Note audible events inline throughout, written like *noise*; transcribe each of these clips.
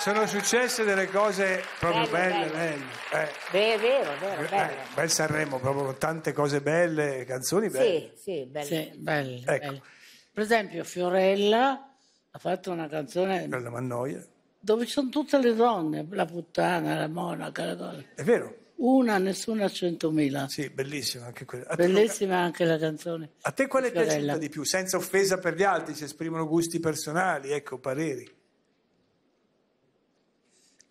sono successe delle cose proprio belle, belle. belle. Eh. Beh, è vero, vero, eh, bello. Eh, bel Sanremo, proprio con tante cose belle, canzoni belle. Sì, sì, belle. Sì, belle, ecco. belle. Per esempio Fiorella ha fatto una canzone... Fiorella Mannoia. Dove ci sono tutte le donne, la puttana, la monaca, la cosa. È vero. Una, nessuna, centomila. Sì, bellissima anche quella. A bellissima te... anche la canzone. A te quale è piaciuta di più? Senza offesa per gli altri, si esprimono gusti personali, ecco, pareri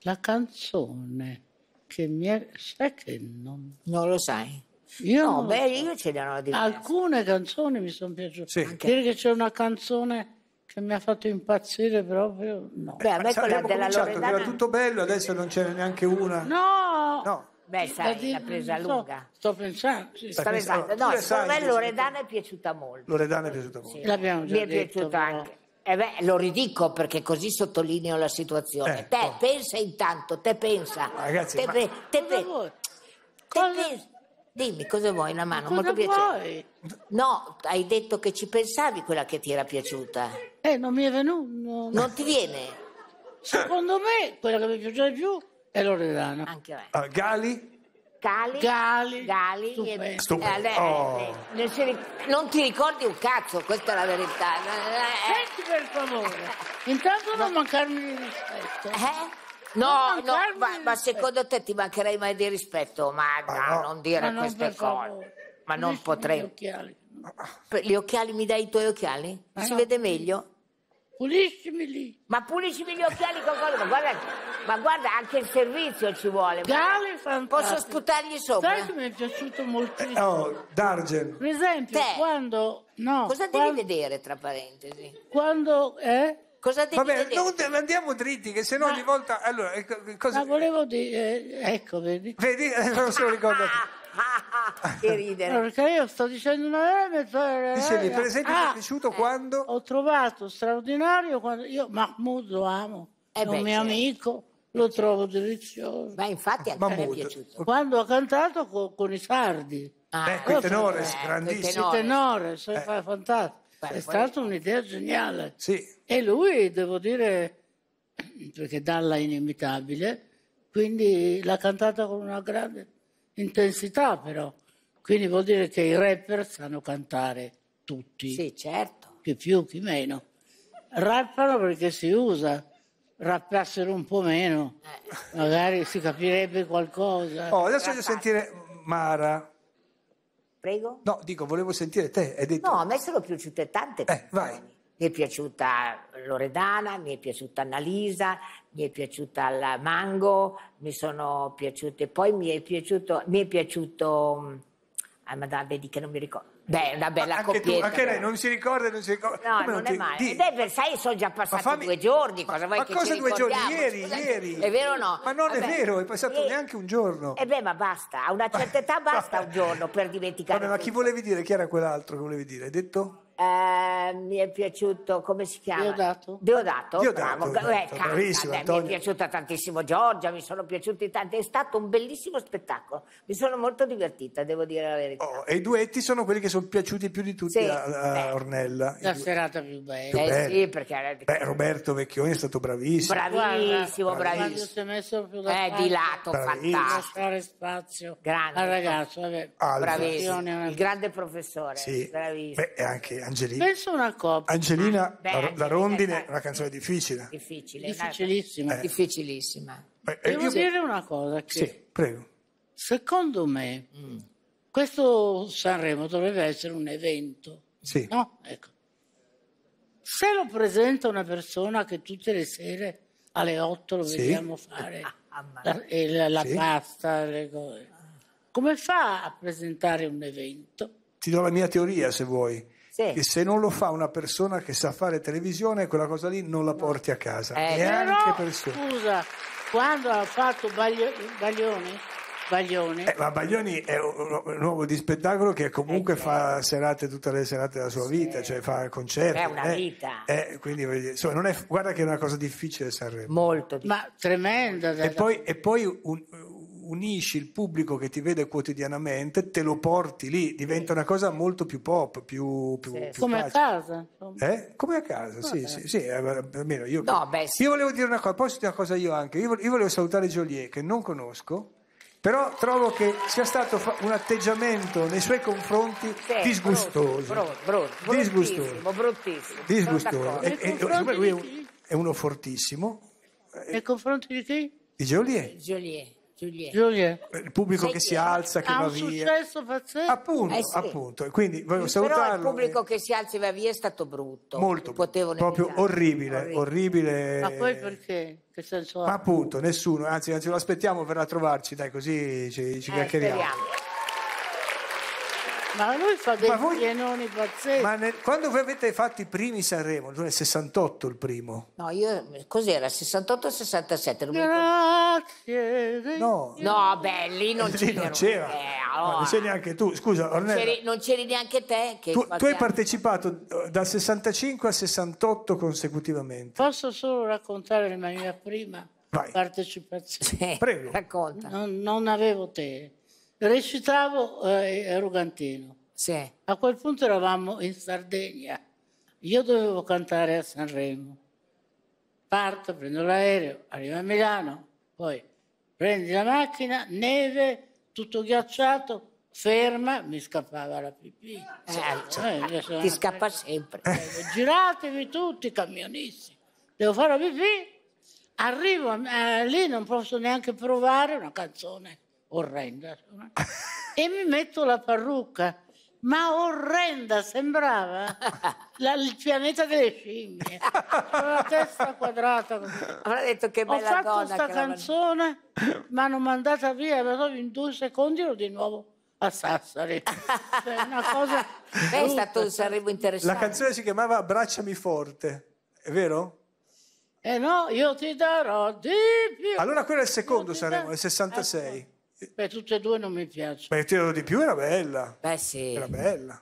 la canzone che mi è... sai che non... Non lo sai? Io no, beh, io ce ne ho diverse. Alcune canzoni mi sono piaciute. Sì. Anche... Dire che c'è una canzone che mi ha fatto impazzire proprio, no. Beh, a me quella della Loredana... Era tutto bello, adesso non ce n'è neanche una. No! no. Beh, sai, l'ha presa so, lunga. Sto pensando. Sì. Sto pensando. No, secondo me Loredana è piaciuta molto. Loredana è piaciuta molto. Sì. L'abbiamo già Mi è piaciuta però. anche. Eh beh, lo ridico perché così sottolineo la situazione. Eh, te oh. pensa intanto, te pensa. Ragazzi, te, ma... pe- te, pe- cosa te pensa. Dimmi cosa vuoi una mano, cosa molto piacere. No, hai detto che ci pensavi quella che ti era piaciuta. Eh, non mi è venuto. Non, non ti viene. Secondo me quella che mi piaceva di più è Loredana. Anche a me. Uh, Gali? Cali, Gali, Gali e, Stupido. eh, Oh. Eh, non, si non ti ricordi un cazzo, questa è la verità. Eh. Senti per favore, intanto non mancarmi di rispetto. Eh? No, no, ma, ma secondo te ti mancherei mai di rispetto? Ma no, no. non dire Ma queste per cose. favore. Ma non Mettimi gli potrei. occhiali. Per- Gli occhiali, mi dai i tuoi occhiali? Ma Si no. Eh? vede meglio? Puliscimi lì. Ma puliscimi gli occhiali con cosa? Guarda, ma guarda, anche il servizio ci vuole. Gale fantastico. Posso sputargli sopra? Sai che mi è piaciuto moltissimo? Oh, Dargen. Per esempio, Te. quando... No, Cosa quando... devi vedere, tra parentesi? Quando... Eh? Cosa devi Vabbè, vedere? non andiamo dritti, che se no ogni volta... Allora, ecco, cosa... Ma volevo dire... Eh, ecco, vedi? Vedi? *laughs* Non se lo ricordo. *laughs* che ridere. No, perché io sto dicendo una vera Dicevi, eh? per esempio, ah, mi è piaciuto eh. quando... Ho trovato straordinario quando... Io Mahmoud lo amo, eh è beh, un mio certo. amico lo trovo delizioso. Ma infatti a me è piaciuto. Quando ha cantato con, con i sardi. Ah, ecco, i tenores, grandissimo. I tenores, eh. fantastico. Beh, è stata un'idea geniale. Sì. E lui, devo dire, perché Dalla è inimitabile, quindi l'ha cantata con una grande intensità però. Quindi vuol dire che i rapper sanno cantare tutti. Sì, certo. Chi più, chi meno. Rappano perché si usa rappassero un po' meno, magari si capirebbe qualcosa. Oh, adesso voglio sentire Mara. Prego? No, dico, volevo sentire te. Detto... No, a me sono piaciute tante eh, canzoni. Mi è piaciuta Loredana, mi è piaciuta Annalisa, mi è piaciuta la Mango, mi sono piaciute. Poi mi è piaciuto, mi è piaciuto, mm, ah, madame, di che non mi ricordo, Beh, una bella anche coppietta. Tu, anche lei non si ricorda, non si ricorda. No, Come non, è ti... male. Di... Ed eh, è, sai, sono già passati fammi... due giorni. Cosa vuoi ma che cosa due giorni? Ieri, Scusate, ieri. È vero o no? Ma non Vabbè. è vero, è passato ieri. Eh, neanche un giorno. E eh beh, ma basta, a una certa età basta un giorno per dimenticare. Vabbè, ma chi volevi dire? Chi era quell'altro che volevi dire? Hai detto? eh, mi è piaciuto, come si chiama? Deodato. Deodato, Deodato, bravo. Deodato eh, canta, mi è piaciuta tantissimo Giorgia, mi sono piaciuti tanti, è stato un bellissimo spettacolo, mi sono molto divertita, devo dire la verità. Oh, e i duetti sono quelli che sono piaciuti più di tutti sì, a, a Ornella. La serata più bella. Più bella. Eh, sì, perché... Beh, Roberto Vecchioni è stato bravissimo. Bravissimo, bravissimo. bravissimo. è messo più da eh, di lato, fantastico. Lasciare spazio grande. al ragazzo. Vabbè. Bravissimo. Il grande professore. Sì. Bravissimo. Beh, anche Angelina, penso una coppia. Angelina, ah, Beh, la, eh, la, rondine è una canzone difficile. Difficile, difficilissima. Eh. difficilissima. Beh, eh, Devo io... dire una cosa. sì, prego. Secondo me, mm. questo Sanremo dovrebbe essere un evento. Sì. No? Ecco. Se lo presenta una persona che tutte le sere alle 8 lo sì. vediamo fare *laughs* ah, ah la, eh, la, la sì. pasta, le cose. Come fa a presentare un evento? Ti do la mia teoria se vuoi sì. E se non lo fa una persona che sa fare televisione, quella cosa lì non la porti a casa. Eh, Neanche per sé. Scusa, quando ha fatto Bagli- Baglioni, Baglioni. Eh, ma Baglioni è un, uomo di spettacolo che comunque eh, fa serate tutte le serate della sua sì. vita, cioè fa concerti. È una eh, vita. Eh, quindi insomma, non è, guarda che è una cosa difficile Sanremo. Molto difficile. Ma tremenda. E poi, e poi un, unisci il pubblico che ti vede quotidianamente, te lo porti lì, diventa una cosa molto più pop, più, più, sì, più come, a casa, eh? come a casa. Come a casa, sì, sì, sì, eh, almeno io, no, beh, sì. io volevo dire una cosa, posso dire una cosa io anche, io, io volevo salutare Joliet che non conosco, però trovo che sia stato un atteggiamento nei suoi confronti sì, disgustoso. Brutto, brutto, brutto, disgustoso. Bruttissimo, disgustoso. E, e, lui è, un, è uno fortissimo. Nei confronti di chi? Di Joliet. Joliet. Giulietta. Giulietta. Il pubblico Sei che si alza, che va via. Appunto, eh sì. appunto. E quindi voglio salutarlo. il pubblico e... che si alza e va via è stato brutto. Molto. Potevano proprio orribile, orribile. orribile. Ma poi perché? Che senso ha? Ma appunto, nessuno. Anzi, anzi, lo aspettiamo, per a trovarci, dai, così ci, ci eh, chiacchieriamo. Speriamo. Ma lui fa dei pienoni pazzeschi. Ma nel, quando voi avete fatto i primi Sanremo? Lui nel 68 il primo. No, io cos'era? 68 e 67. Non Grazie. No. no, beh, lì non c'era. Non c'era. Eh, oh. allora. non c'eri neanche tu. Scusa, Ornella. Non c'eri, neanche te. tu, tu hai partecipato eh, dal 65 al 68 consecutivamente. Posso solo raccontare la mia prima Vai. partecipazione? Sì, Prego. Racconta. Non, non avevo te Recitavo eh, ero Sì. A quel punto eravamo in Sardegna. Io dovevo cantare a Sanremo. Parto, prendo l'aereo, arrivo a Milano, poi prendi la macchina, neve, tutto ghiacciato, ferma, mi scappava la pipì. Eh, eh, certo. Eh, ti scappa presa. sempre. Eh, giratevi tutti, camionisti. Devo fare la pipì, arrivo eh, lì, non posso neanche provare una canzone orrenda, e mi metto la parrucca, ma orrenda, sembrava la, il pianeta delle scimmie, con la testa quadrata. Avrà detto che bella Ho fatto questa canzone, la... mi hanno mandata via, ma in due secondi ero di nuovo a Sassari. Cioè, una cosa... è stato un cioè. Sanremo interessante. La canzone si chiamava Abbracciami forte, è vero? Eh no, io ti darò di più. Allora quello è il secondo saremo, dar... il 66. Ecco. Beh, tutte e due non mi piacciono. Beh, Teodoro di più era bella. Beh, sì. Era bella.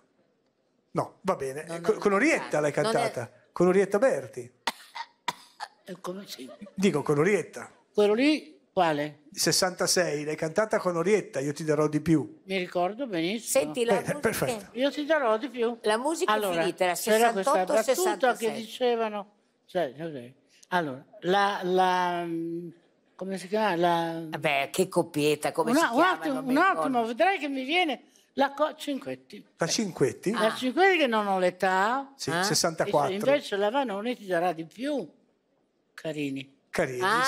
No, va bene. No, con Orietta l'hai cantata. È... Con Orietta Berti. *coughs* Come si? Dico con Orietta. Quello lì, quale? 66, l'hai cantata con Orietta, io ti darò di più. Mi ricordo benissimo. Senti, la Bene, musica... Io ti darò di più. La musica allora, finita, era 68 c'era questa battuta 66. che dicevano... Cioè, allora, la, la mm, come si chiama? La... Vabbè, che coppietta, come una, si chiama? Un attimo, un attimo vedrai che mi viene la co- Cinquetti. La Cinquetti? Ah. La Cinquetti che non ho l'età. Sì, eh? Ah. 64. Invece la Vanoni ti darà di più, carini. Caridi. Ah,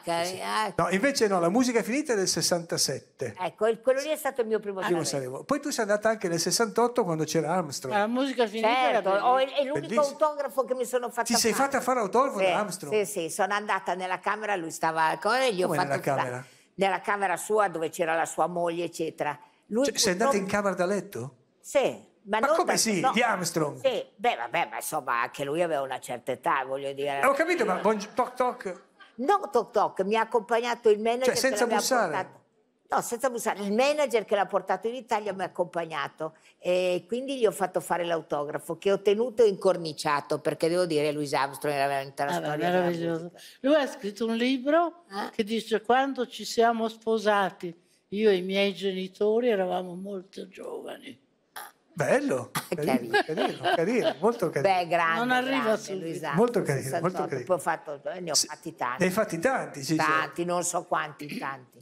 sì, sì, sì. Ecco. No, invece no, la musica è finita nel 67. Ecco, quello lì è stato il mio primo film. Ah, Sanremo. Poi tu sei andata anche nel 68 quando c'era Armstrong. La musica è finita certo, era oh, è l'unico Bellissimo. autografo che mi sono fatta Ti fare. sei fatta fare autografo sì, da Armstrong? Sì, sì, sono andata nella camera, lui stava a e gli ho fatto nella camera? nella camera sua dove c'era la sua moglie, eccetera. Lui cioè, sei andata in camera da letto? Sì. Ma, ma come da... sì, no, di Armstrong? Sì, beh, vabbè, ma insomma, anche lui aveva una certa età, voglio dire. Ho capito, ma buongiorno, toc toc. No, toc toc, mi ha accompagnato il manager. Cioè, senza bussare? No, senza bussare. Il manager che l'ha portato in Italia mi ha accompagnato e quindi gli ho fatto fare l'autografo che ho tenuto incorniciato perché devo dire Louis Armstrong era veramente la ah, storia. Meraviglioso. Lui ha scritto un libro eh? che dice quando ci siamo sposati io e i miei genitori eravamo molto giovani Bello, ah, carino, carino, carino, molto carino. Beh, grande, non arriva grande, Luisa, molto carino, molto carino. Poi ho fatto, eh, ne ho fatti tanti. Ne hai fatti tanti, sì. Tanti, non so quanti, tanti.